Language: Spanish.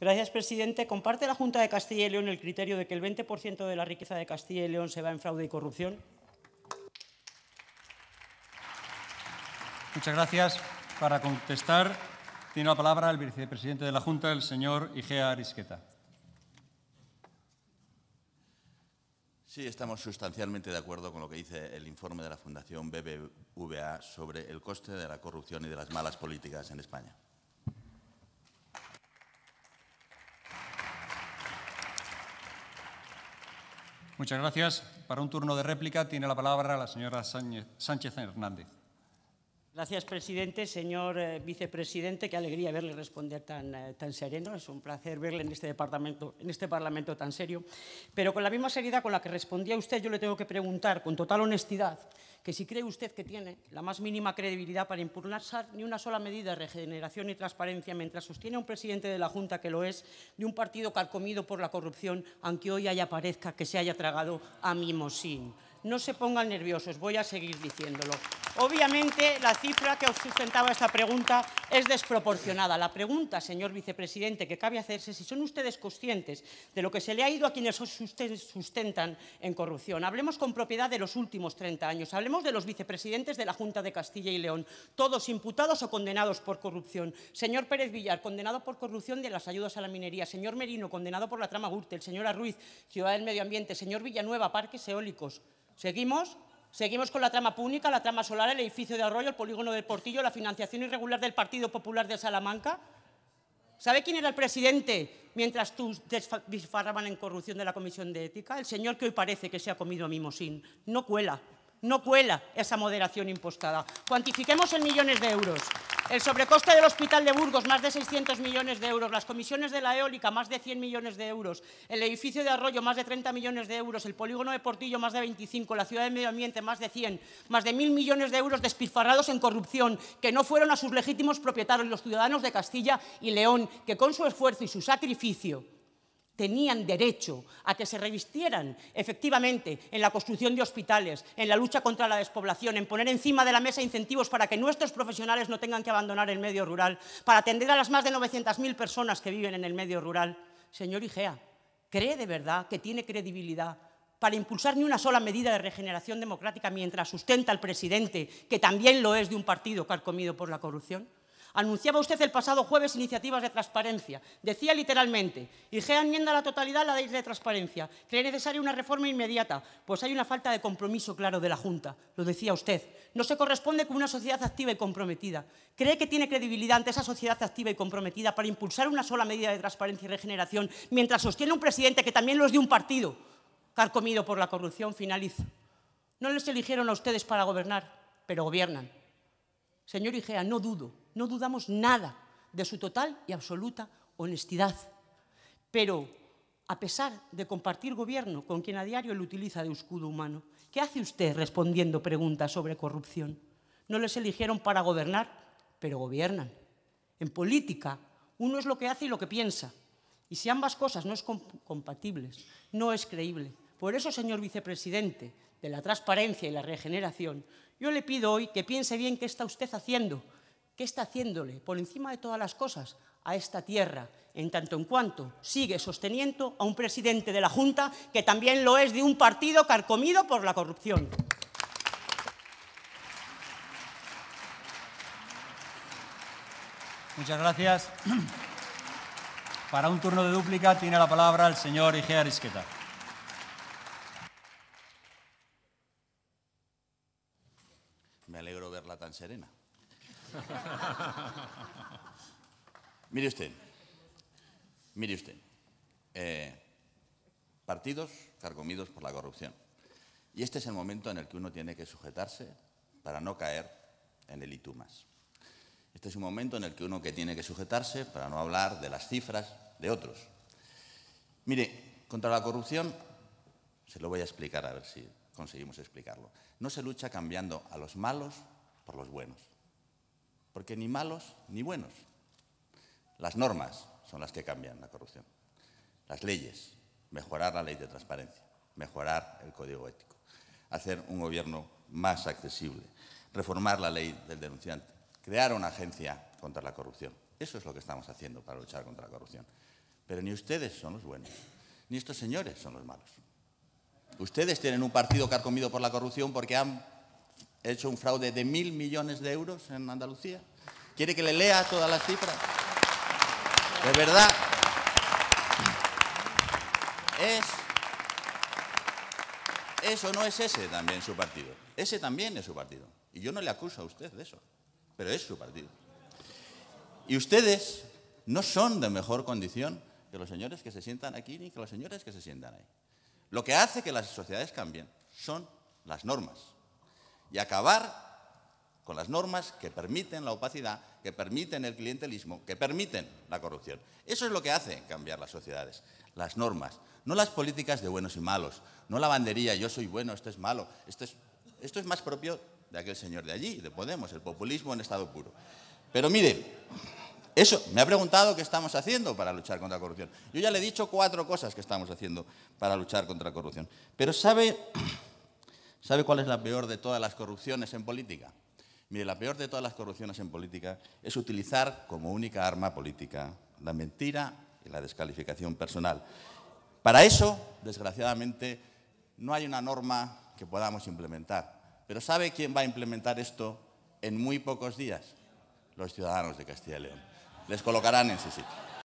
Gracias, presidente. ¿Comparte la Junta de Castilla y León el criterio de que el 20% de la riqueza de Castilla y León se va en fraude y corrupción? Muchas gracias. Para contestar, tiene la palabra el vicepresidente de la Junta, el señor Igea Arisqueta. Sí, estamos sustancialmente de acuerdo con lo que dice el informe de la Fundación BBVA sobre el coste de la corrupción y de las malas políticas en España. Muchas gracias. Para un turno de réplica tiene la palabra la señora Sánchez Hernández. Gracias, presidente. Señor eh, vicepresidente, qué alegría verle responder tan, eh, tan sereno. Es un placer verle en este, en este Parlamento tan serio. Pero con la misma seriedad con la que respondía usted, yo le tengo que preguntar con total honestidad que si cree usted que tiene la más mínima credibilidad para impugnar ni una sola medida de regeneración y transparencia mientras sostiene a un presidente de la Junta que lo es, de un partido carcomido por la corrupción, aunque hoy haya parezca que se haya tragado a Mimosín. No se pongan nerviosos, voy a seguir diciéndolo. Obviamente, la cifra que sustentaba esta pregunta es desproporcionada. La pregunta, señor vicepresidente, que cabe hacerse si son ustedes conscientes de lo que se le ha ido a quienes sustentan en corrupción. Hablemos con propiedad de los últimos 30 años. Hablemos de los vicepresidentes de la Junta de Castilla y León, todos imputados o condenados por corrupción. Señor Pérez Villar, condenado por corrupción de las ayudas a la minería. Señor Merino, condenado por la trama Gürtel. Señora Ruiz, Ciudad del Medio Ambiente. Señor Villanueva, Parques Eólicos. ¿Seguimos? Seguimos con la trama púnica, la trama solar, el edificio de Arroyo, el polígono del Portillo, la financiación irregular del Partido Popular de Salamanca. ¿Sabe quién era el presidente mientras tú desfarraban en corrupción de la Comisión de Ética? El señor que hoy parece que se ha comido a Mimosín. No cuela. No cuela esa moderación impostada. Cuantifiquemos en millones de euros. El sobrecoste del Hospital de Burgos, más de 600 millones de euros. Las comisiones de la eólica, más de 100 millones de euros. El edificio de Arroyo, más de 30 millones de euros. El polígono de Portillo, más de 25. La ciudad de Medio Ambiente, más de 100. Más de mil millones de euros despilfarrados en corrupción, que no fueron a sus legítimos propietarios, los ciudadanos de Castilla y León, que con su esfuerzo y su sacrificio tenían derecho a que se revistieran efectivamente en la construcción de hospitales, en la lucha contra la despoblación, en poner encima de la mesa incentivos para que nuestros profesionales no tengan que abandonar el medio rural, para atender a las más de 900.000 personas que viven en el medio rural. Señor Igea, ¿cree de verdad que tiene credibilidad para impulsar ni una sola medida de regeneración democrática mientras sustenta al presidente, que también lo es de un partido carcomido por la corrupción? Anunciaba usted el pasado jueves iniciativas de transparencia. Decía literalmente, IGEA enmienda la totalidad la ley de transparencia. Cree necesaria una reforma inmediata, pues hay una falta de compromiso claro de la Junta. Lo decía usted. No se corresponde con una sociedad activa y comprometida. ¿Cree que tiene credibilidad ante esa sociedad activa y comprometida para impulsar una sola medida de transparencia y regeneración mientras sostiene un presidente que también lo es de un partido carcomido por la corrupción? Finalizo. No les eligieron a ustedes para gobernar, pero gobiernan. Señor Igea, no dudo no dudamos nada de su total y absoluta honestidad. Pero, a pesar de compartir gobierno con quien a diario lo utiliza de escudo humano, ¿qué hace usted respondiendo preguntas sobre corrupción? No les eligieron para gobernar, pero gobiernan. En política, uno es lo que hace y lo que piensa. Y si ambas cosas no son compatibles, no es creíble. Por eso, señor vicepresidente, de la transparencia y la regeneración, yo le pido hoy que piense bien qué está usted haciendo ¿Qué está haciéndole por encima de todas las cosas a esta tierra en tanto en cuanto sigue sosteniendo a un presidente de la Junta que también lo es de un partido carcomido por la corrupción? Muchas gracias. Para un turno de dúplica tiene la palabra el señor Igea Arisqueta. Me alegro verla tan serena. mire usted, mire usted. Eh, partidos carcomidos por la corrupción. Y este es el momento en el que uno tiene que sujetarse para no caer en el itumas. Este es un momento en el que uno que tiene que sujetarse para no hablar de las cifras de otros. Mire, contra la corrupción, se lo voy a explicar a ver si conseguimos explicarlo. No se lucha cambiando a los malos por los buenos porque ni malos ni buenos. Las normas son las que cambian la corrupción. Las leyes, mejorar la ley de transparencia, mejorar el código ético, hacer un gobierno más accesible, reformar la ley del denunciante, crear una agencia contra la corrupción. Eso es lo que estamos haciendo para luchar contra la corrupción. Pero ni ustedes son los buenos, ni estos señores son los malos. Ustedes tienen un partido carcomido por la corrupción porque han He hecho un fraude de mil millones de euros en Andalucía. ¿Quiere que le lea todas las cifras? De verdad. Es eso no es ese también su partido. Ese también es su partido. Y yo no le acuso a usted de eso, pero es su partido. Y ustedes no son de mejor condición que los señores que se sientan aquí ni que los señores que se sientan ahí. Lo que hace que las sociedades cambien son las normas y acabar con las normas que permiten la opacidad, que permiten el clientelismo, que permiten la corrupción. Eso es lo que hace cambiar las sociedades, las normas, no las políticas de buenos y malos, no la bandería, yo soy bueno, esto es malo, esto es, esto es más propio de aquel señor de allí, de Podemos, el populismo en estado puro. Pero mire, eso, me ha preguntado qué estamos haciendo para luchar contra la corrupción. Yo ya le he dicho cuatro cosas que estamos haciendo para luchar contra la corrupción. Pero sabe ¿Sabe cuál es la peor de todas las corrupciones en política? Mire, la peor de todas las corrupciones en política es utilizar como única arma política la mentira y la descalificación personal. Para eso, desgraciadamente, no hay una norma que podamos implementar. Pero ¿sabe quién va a implementar esto en muy pocos días? Los ciudadanos de Castilla y León. Les colocarán en ese sitio.